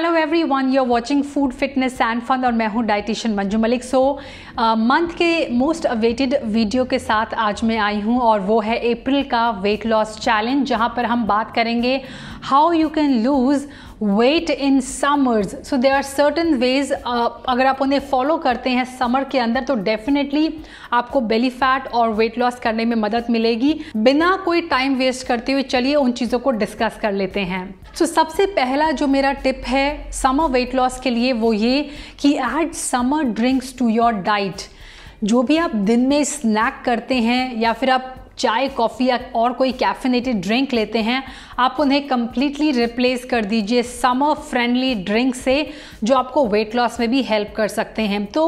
Hello everyone you're watching food fitness and fun और मैं हूँ dietitian Manju Malik so month के मोस्ट अवेटेड वीडियो के साथ आज मैं आई हूँ और वो है अप्रैल का वेट लॉस चैलेंज जहाँ पर हम बात करेंगे how you can lose weight in summers so they are certain ways अगर आप उन्हें फॉलो करते हैं समर के अंदर तो डेफिनेटली आपको बेली फैट और वेट लॉस करने में मदद मिलेगी बिना कोई टाइम वेस्ट करते हुए चलिए उन चीज़ों को डिस्कस कर लेते हैं सो so, सबसे पहला जो मेरा टिप है समर वेट लॉस के लिए वो ये कि add summer drinks to your diet जो भी आप दिन में स्नैक करते हैं या फिर आप चाय कॉफ़ी या और कोई कैफिनेटेड ड्रिंक लेते हैं आप उन्हें कम्प्लीटली रिप्लेस कर दीजिए समर फ्रेंडली ड्रिंक से जो आपको वेट लॉस में भी हेल्प कर सकते हैं तो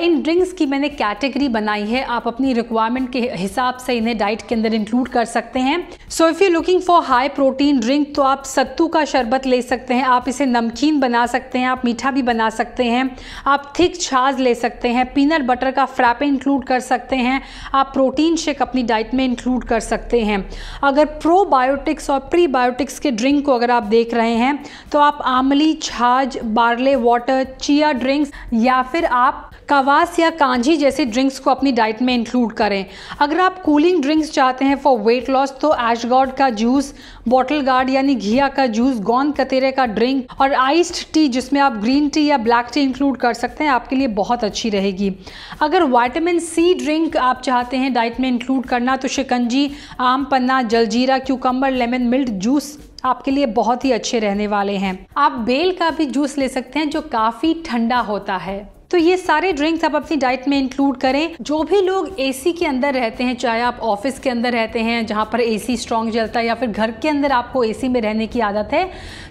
इन ड्रिंक्स की मैंने कैटेगरी बनाई है आप अपनी रिक्वायरमेंट के हिसाब से इन्हें डाइट के अंदर इंक्लूड कर सकते हैं so if you looking for high protein drink तो आप सत्तू का शरबत ले सकते हैं आप इसे नमकीन बना सकते हैं आप मीठा भी बना सकते हैं आप थिक छाछ ले सकते हैं पीनट बटर का फ्रैपे इंक्लूड कर सकते हैं आप प्रोटीन शेक अपनी डाइट में इंक्लूड कर सकते हैं अगर प्रोबायोटिक्स और प्रीबायोटिक्स के ड्रिंक को अगर आप देख रहे हैं तो आप आमली छाज बार्ले वाटर चिया ड्रिंक्स या फिर आप कवास या कांझी जैसे ड्रिंक्स को अपनी डाइट में इंक्लूड करें अगर आप कूलिंग ड्रिंक्स चाहते हैं फॉर वेट लॉस तो एशगॉड का जूस बॉटल गार्ड यानी घिया का जूस गोंद कतेरे का ड्रिंक और आइस्ड टी जिसमें आप ग्रीन टी या ब्लैक टी इंक्लूड कर सकते हैं आपके लिए बहुत अच्छी रहेगी अगर वाइटामिन सी ड्रिंक आप चाहते हैं डाइट में इंक्लूड करना तो शिकंजी आम पन्ना जलजीरा क्यूकम्बर लेमन मिल्ट जूस आपके लिए बहुत ही अच्छे रहने वाले हैं आप बेल का भी जूस ले सकते हैं जो काफ़ी ठंडा होता है तो ये सारे ड्रिंक्स आप अपनी डाइट में इंक्लूड करें जो भी लोग एसी के अंदर रहते हैं चाहे आप ऑफिस के अंदर रहते हैं जहाँ पर एसी स्ट्रांग जलता है या फिर घर के अंदर आपको एसी में रहने की आदत है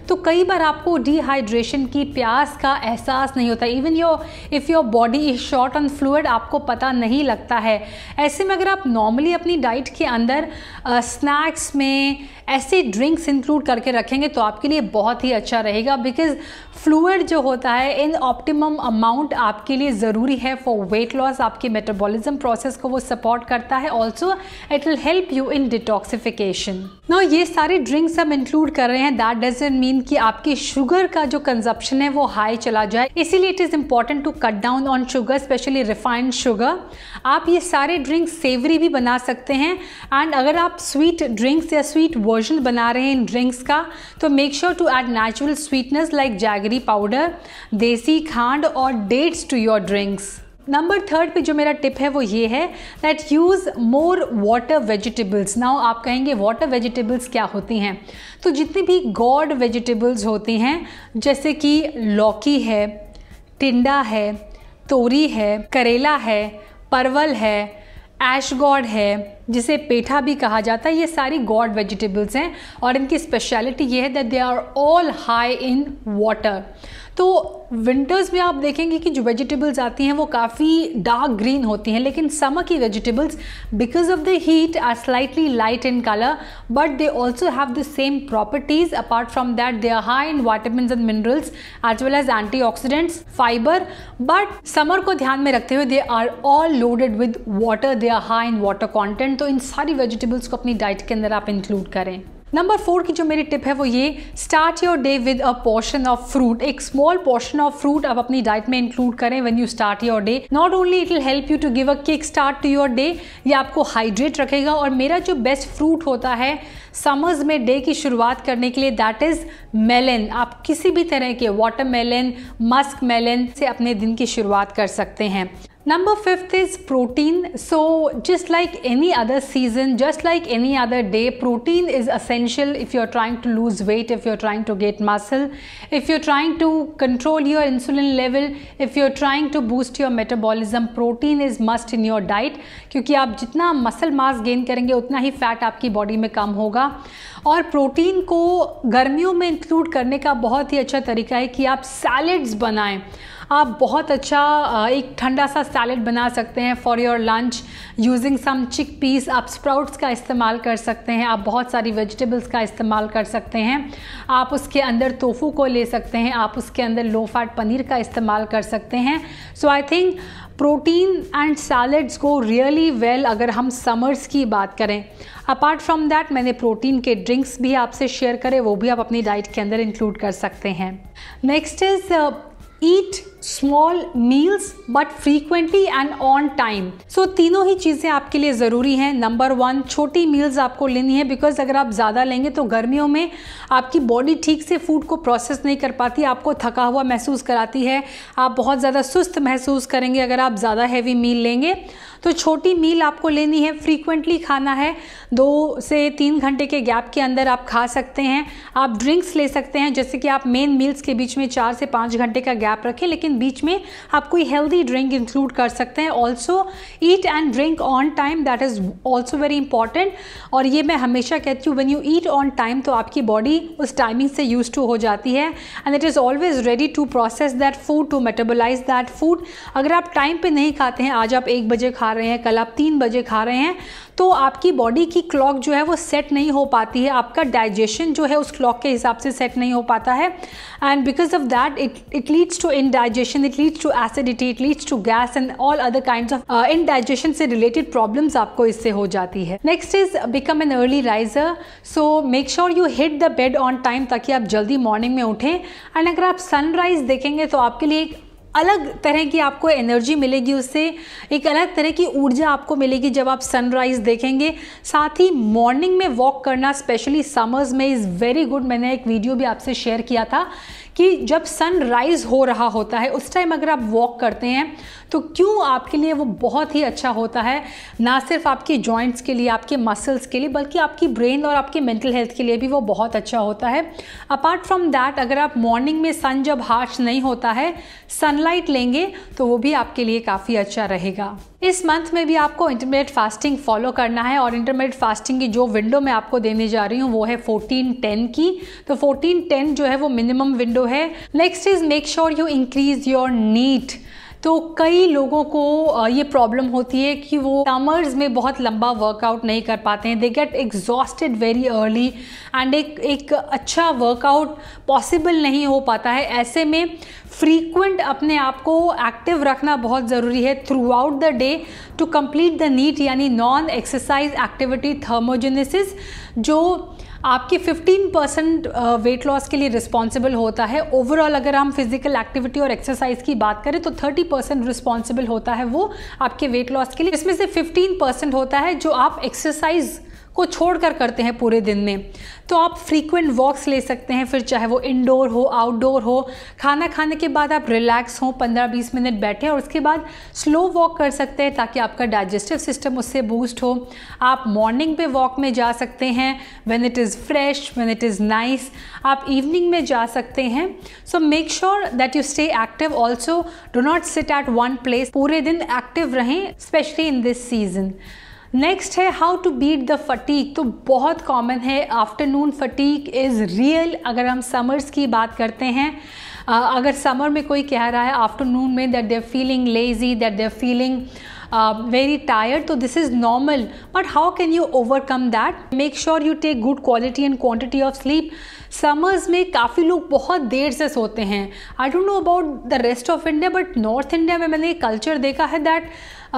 तो कई बार आपको डिहाइड्रेशन की प्यास का एहसास नहीं होता even your if your body is short on fluid आपको पता नहीं लगता है ऐसे में अगर आप नॉर्मली अपनी डाइट के अंदर स्नैक्स में ऐसे ड्रिंक्स इंक्लूड करके रखेंगे तो आपके लिए बहुत ही अच्छा रहेगा बिकॉज फ्लूड जो होता है इन ऑप्टिमम अमाउंट आप आपके लिए ज़रूरी है फॉर वेट लॉस आपके मेटाबॉलिज्म प्रोसेस को वो सपोर्ट करता है also it will help you in detoxification no ये सारे ड्रिंक्स हम इंक्लूड कर रहे हैं दैट डजेंट मीन कि आपके शुगर का जो कंजप्शन है वो हाई चला जाए इसीलिए it is important to cut down on sugar specially refined sugar आप ये सारे ड्रिंक्स सेवरी भी बना सकते हैं एंड अगर आप स्वीट ड्रिंक्स या स्वीट वर्जन बना रहे हैं इन ड्रिंक्स का तो make sure to add natural sweetness like jaggery powder देसी खांड और डेढ़ मेड्स to your drinks number third पे जो मेरा टिप है वो ये है that use more water vegetables now आप कहेंगे वाटर वेजिटेबल्स क्या होती हैं तो जितनी भी गॉड वेजिटेबल्स होती हैं जैसे कि लौकी है टिंडा है तोरी है करेला है परवल है ऐश गॉड है जिसे पेठा भी कहा जाता है ये सारी गॉड वेजिटेबल्स हैं और इनकी स्पेशलिटी ये है that they are all high in water तो विंटर्स में आप देखेंगे कि जो वेजिटेबल्स आती हैं वो काफ़ी डार्क ग्रीन होती हैं लेकिन समर की vegetables because of the heat are slightly light in colour but they also have the same properties apart from that they are high in vitamins and minerals as well as antioxidants fibre but summer को ध्यान में रखते हुए they are all loaded with water they are high in water content तो इन सारी vegetables को अपनी डाइट के अंदर आप इंक्लूड करें नंबर फोर की जो मेरी टिप है वो ये start your day with a portion of fruit एक स्मॉल पोर्शन ऑफ फ्रूट आप अपनी डाइट में इंक्लूड करें when you start your day not only it will help you to give a kick start to your day ये आपको hydrate रखेगा और मेरा जो बेस्ट फ्रूट होता है समर्स में डे की शुरुआत करने के लिए दैट इज़ मेलन आप किसी भी तरह के वाटर मेलन मस्क मेलन से अपने दिन की शुरुआत कर सकते हैं Number fifth is protein. So just like any other season, just like any other day, protein is essential if you're trying to lose weight, if you're trying to get muscle, if you're trying to control your insulin level, if you're trying to boost your metabolism, protein is must in your diet क्योंकि आप जितना muscle mass gain करेंगे उतना ही fat आपकी body में कम होगा और protein को गर्मियों में इंक्लूड करने का बहुत ही अच्छा तरीका है कि आप सैलड्स बनाएं आप बहुत अच्छा एक ठंडा सा सैलड बना सकते हैं for your lunch using some chickpeas आप स्प्राउट्स का इस्तेमाल कर सकते हैं आप बहुत सारी वेजिटेबल्स का इस्तेमाल कर सकते हैं आप उसके अंदर तोफू को ले सकते हैं आप उसके अंदर लो फैट पनीर का इस्तेमाल कर सकते हैं so I think protein and salads को रियली वेल well, अगर हम समर्स की बात करें अपार्ट फ्रॉम दैट मैंने प्रोटीन के ड्रिंक्स भी आपसे शेयर करे वो भी आप अपनी डाइट के अंदर इंक्लूड कर सकते हैं next is eat small meals but frequently and on time so तीनों ही चीज़ें आपके लिए ज़रूरी हैं नंबर वन छोटी मील्स आपको लेनी है बिकॉज अगर आप ज़्यादा लेंगे तो गर्मियों में आपकी बॉडी ठीक से फूड को प्रोसेस नहीं कर पाती आपको थका हुआ महसूस कराती है आप बहुत ज़्यादा सुस्त महसूस करेंगे अगर आप ज़्यादा हैवी मील लेंगे तो छोटी मील आपको लेनी है फ्रीक्वेंटली खाना है दो से तीन घंटे के गैप के अंदर आप खा सकते हैं आप ड्रिंक्स ले सकते हैं जैसे कि आप मेन मील्स के बीच में चार से पाँच घंटे का गैप रखें लेकिन बीच में आप कोई हेल्दी ड्रिंक इंक्लूड कर सकते हैं also eat and drink on time that is also very important और ये मैं हमेशा कहती हूँ when you eat on time तो आपकी बॉडी उस टाइमिंग से यूज टू हो जाती है and it is always ready to process that food to metabolise that food अगर आप टाइम पर नहीं खाते हैं आज आप एक बजे खा रहे हैं कल आप तीन बजे खा रहे हैं तो आपकी बॉडी की क्लॉक जो है वो सेट नहीं हो पाती है आपका डाइजेशन जो है उस क्लॉक के हिसाब से सेट नहीं हो पाता है and because of that it it leads to indigestion it leads to acidity it leads to gas and all other kind of indigestion से रिलेटेड प्रॉब्लम्स आपको इससे हो जाती है next is become an early riser so make sure you hit the bed on time ताकि आप जल्दी morning में उठें एंड अगर आप सनराइज देखेंगे तो आपके लिए एक अलग तरह की आपको एनर्जी मिलेगी उससे एक अलग तरह की ऊर्जा आपको मिलेगी जब आप सनराइज़ देखेंगे साथ ही मॉर्निंग में वॉक करना स्पेशली समर्स में इज़ वेरी गुड मैंने एक वीडियो भी आपसे शेयर किया था कि जब सनराइज़ हो रहा होता है उस टाइम अगर आप वॉक करते हैं तो क्यों आपके लिए वो बहुत ही अच्छा होता है ना सिर्फ आपके जॉइंट्स के लिए आपके मसल्स के लिए बल्कि आपकी ब्रेन और आपके मेंटल हेल्थ के लिए भी वो बहुत अच्छा होता है अपार्ट फ्रॉम दैट अगर आप मॉर्निंग में सन जब हार्श नहीं होता है सन सनलाइट लेंगे तो वो भी आपके लिए काफ़ी अच्छा रहेगा इस मंथ में भी आपको इंटरमीडिएट फास्टिंग फॉलो करना है और इंटरमीडिएट फास्टिंग की जो विंडो मैं आपको देने जा रही हूँ वो है फोर्टीन टेन की तो फोर्टीन टेन जो है वो मिनिमम विंडो है next is make sure you increase your NEAT तो कई लोगों को ये प्रॉब्लम होती है कि वो समर्स में बहुत लंबा वर्कआउट नहीं कर पाते हैं they get exhausted very early and एक एक अच्छा वर्कआउट पॉसिबल नहीं हो पाता है ऐसे में फ्रीक्वेंट अपने आप को एक्टिव रखना बहुत ज़रूरी है throughout the day to complete the NEAT यानी नॉन एक्सरसाइज एक्टिविटी थर्मोजेनेसिस जो आपके 15 परसेंट वेट लॉस के लिए रिस्पॉन्सिबल होता है ओवरऑल अगर हम फिजिकल एक्टिविटी और एक्सरसाइज की बात करें तो 30 परसेंट रिस्पॉन्सिबल होता है वो आपके वेट लॉस के लिए इसमें से 15 परसेंट होता है जो आप एक्सरसाइज को छोड़कर करते हैं पूरे दिन में तो आप फ्रीक्वेंट वॉक्स ले सकते हैं फिर चाहे वो इंडोर हो आउटडोर हो खाना खाने के बाद आप रिलैक्स हों 15-20 मिनट बैठे और उसके बाद स्लो वॉक कर सकते हैं ताकि आपका डाइजेस्टिव सिस्टम उससे बूस्ट हो आप मॉर्निंग पे वॉक में जा सकते हैं when it is fresh when it is nice आप इवनिंग में जा सकते हैं so make sure that you stay active also do not sit at one place पूरे दिन एक्टिव रहें specially in this season next है how to beat the fatigue तो बहुत कॉमन है आफ्टरनून फटीक इज़ रियल अगर हम समर्स की बात करते हैं अगर समर में कोई कह रहा है आफ्टरनून में that there feeling lazy that there feeling very tired तो this is normal but how can you overcome that make sure you take good quality and quantity of sleep summers में काफ़ी लोग बहुत देर से सोते हैं I don't know about the rest of India but north India में मैंने ये कल्चर देखा है that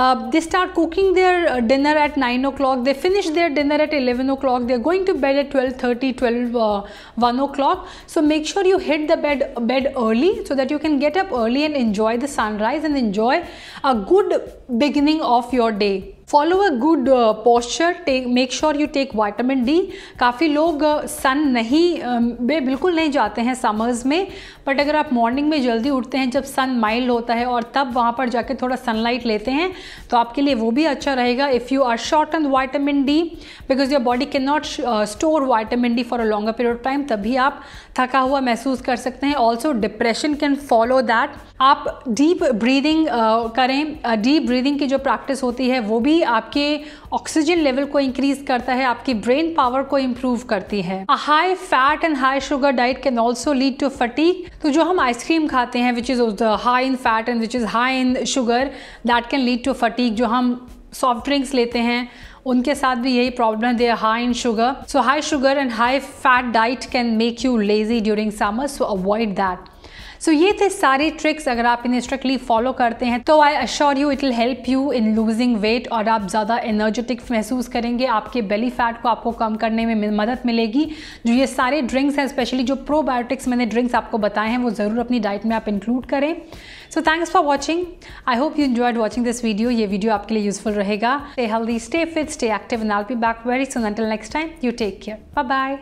Uh, they start cooking their uh, dinner at 9 o'clock they finish their dinner at 11 o'clock they're going to bed at 12 30 12 uh, 1 o'clock so make sure you hit the bed bed early so that you can get up early and enjoy the sunrise and enjoy a good beginning of your day follow a good posture take make sure you take vitamin D काफ़ी लोग सन uh, नहीं वे um, बिल्कुल नहीं जाते हैं summers में but अगर आप मॉर्निंग में जल्दी उठते हैं जब सन माइल्ड होता है और तब वहाँ पर जाके थोड़ा सनलाइट लेते हैं तो आपके लिए वो भी अच्छा रहेगा if you are short on vitamin D because your body can not store vitamin D for a longer period of time तभी आप थका हुआ महसूस कर सकते हैं also depression can follow that आप डीप ब्रीदिंग uh, करें डीप uh, ब्रीदिंग की जो प्रैक्टिस होती है वो भी भी आपके ऑक्सीजन लेवल को इंक्रीज करता है आपकी ब्रेन पावर को इम्प्रूव करती है high fat and high sugar diet can also lead to fatigue तो जो हम आइसक्रीम खाते हैं which is high in fat and which is high in sugar that can lead to fatigue जो हम सॉफ्ट ड्रिंक्स लेते हैं उनके साथ भी यही प्रॉब्लम है they are high in sugar so high sugar and high fat diet can make you lazy during summer so avoid that so so, ये थे सारे ट्रिक्स अगर आप इन्हें स्ट्रिक्टली फॉलो करते हैं तो I assure you it will help you in losing weight और आप ज़्यादा एनर्जेटिक महसूस करेंगे आपके बेली फैट को आपको कम करने में मदद मिलेगी जो ये सारे ड्रिंक्स हैं स्पेशली जो प्रोबायोटिक्स मैंने ड्रिंक्स आपको बताए हैं वो ज़रूर अपनी डाइट में आप इंक्लूड करें so thanks for watching I hope you enjoyed watching this video ये वीडियो आपके लिए यूजफुल रहेगा stay healthy stay fit stay active and I'll be back very soon until next time you take care bye bye